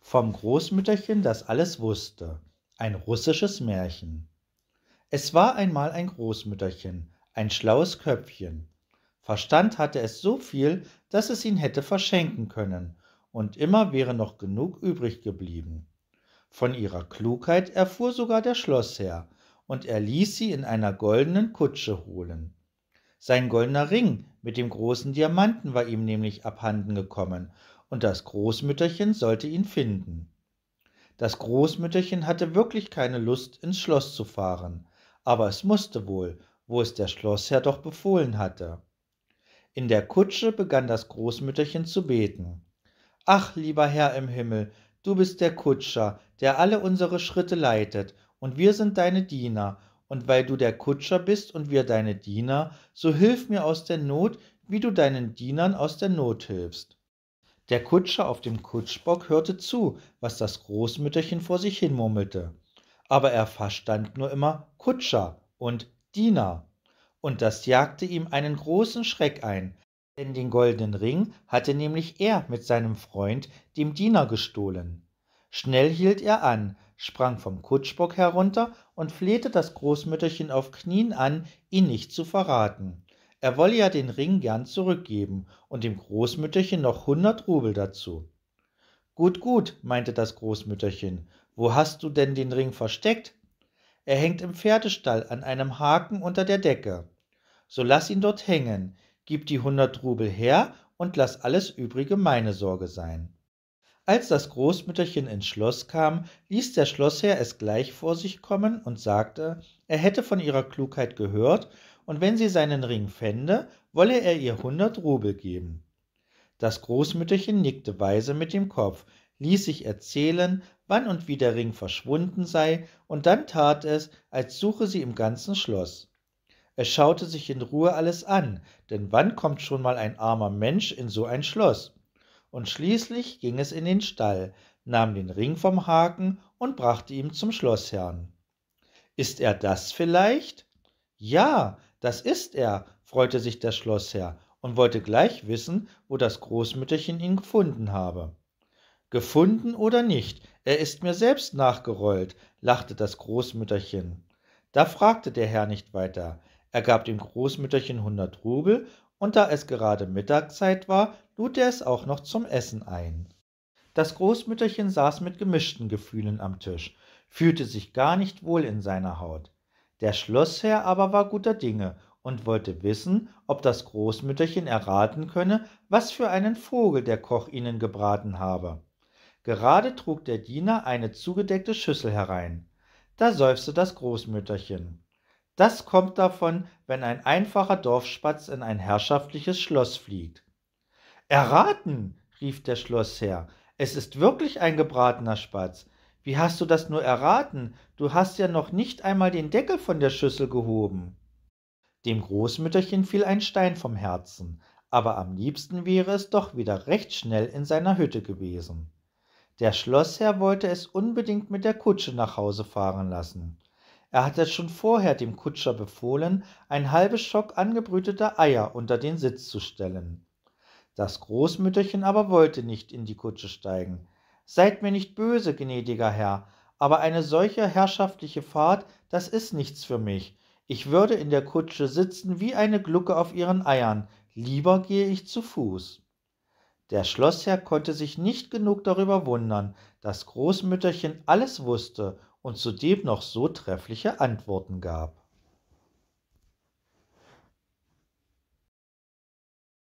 vom Großmütterchen, das alles wusste. Ein russisches Märchen. Es war einmal ein Großmütterchen, ein schlaues Köpfchen. Verstand hatte es so viel, dass es ihn hätte verschenken können, und immer wäre noch genug übrig geblieben. Von ihrer Klugheit erfuhr sogar der Schlossherr, und er ließ sie in einer goldenen Kutsche holen. Sein goldener Ring mit dem großen Diamanten war ihm nämlich abhanden gekommen, und das Großmütterchen sollte ihn finden. Das Großmütterchen hatte wirklich keine Lust, ins Schloss zu fahren, aber es musste wohl, wo es der Schlossherr doch befohlen hatte. In der Kutsche begann das Großmütterchen zu beten. Ach, lieber Herr im Himmel, du bist der Kutscher, der alle unsere Schritte leitet, und wir sind deine Diener, und weil du der Kutscher bist und wir deine Diener, so hilf mir aus der Not, wie du deinen Dienern aus der Not hilfst. Der Kutscher auf dem Kutschbock hörte zu, was das Großmütterchen vor sich hin murmelte. Aber er verstand nur immer Kutscher und Diener. Und das jagte ihm einen großen Schreck ein, denn den goldenen Ring hatte nämlich er mit seinem Freund, dem Diener, gestohlen. Schnell hielt er an, sprang vom Kutschbock herunter und flehte das Großmütterchen auf Knien an, ihn nicht zu verraten. Er wolle ja den Ring gern zurückgeben und dem Großmütterchen noch hundert Rubel dazu. Gut, gut, meinte das Großmütterchen, wo hast du denn den Ring versteckt? Er hängt im Pferdestall an einem Haken unter der Decke. So lass ihn dort hängen, gib die hundert Rubel her und lass alles übrige meine Sorge sein. Als das Großmütterchen ins Schloss kam, ließ der Schlossherr es gleich vor sich kommen und sagte, er hätte von ihrer Klugheit gehört und wenn sie seinen Ring fände, wolle er ihr hundert Rubel geben. Das Großmütterchen nickte weise mit dem Kopf, ließ sich erzählen, wann und wie der Ring verschwunden sei, und dann tat es, als suche sie im ganzen Schloss. Es schaute sich in Ruhe alles an, denn wann kommt schon mal ein armer Mensch in so ein Schloss? Und schließlich ging es in den Stall, nahm den Ring vom Haken und brachte ihn zum Schlossherrn. Ist er das vielleicht? Ja, das ist er, freute sich der Schlossherr und wollte gleich wissen, wo das Großmütterchen ihn gefunden habe. Gefunden oder nicht, er ist mir selbst nachgerollt, lachte das Großmütterchen. Da fragte der Herr nicht weiter. Er gab dem Großmütterchen hundert Rubel, und da es gerade Mittagszeit war, lud er es auch noch zum Essen ein. Das Großmütterchen saß mit gemischten Gefühlen am Tisch, fühlte sich gar nicht wohl in seiner Haut. Der Schlossherr aber war guter Dinge und wollte wissen, ob das Großmütterchen erraten könne, was für einen Vogel der Koch ihnen gebraten habe. Gerade trug der Diener eine zugedeckte Schüssel herein. Da seufzte das Großmütterchen. Das kommt davon, wenn ein einfacher Dorfspatz in ein herrschaftliches Schloss fliegt. Erraten, rief der Schlossherr, es ist wirklich ein gebratener Spatz. Wie hast du das nur erraten? Du hast ja noch nicht einmal den Deckel von der Schüssel gehoben. Dem Großmütterchen fiel ein Stein vom Herzen, aber am liebsten wäre es doch wieder recht schnell in seiner Hütte gewesen. Der Schlossherr wollte es unbedingt mit der Kutsche nach Hause fahren lassen. Er hatte schon vorher dem Kutscher befohlen, ein halbes Schock angebrüteter Eier unter den Sitz zu stellen. Das Großmütterchen aber wollte nicht in die Kutsche steigen. Seid mir nicht böse, gnädiger Herr, aber eine solche herrschaftliche Fahrt, das ist nichts für mich. Ich würde in der Kutsche sitzen wie eine Glucke auf ihren Eiern, lieber gehe ich zu Fuß. Der Schlossherr konnte sich nicht genug darüber wundern, dass Großmütterchen alles wusste und zudem noch so treffliche Antworten gab.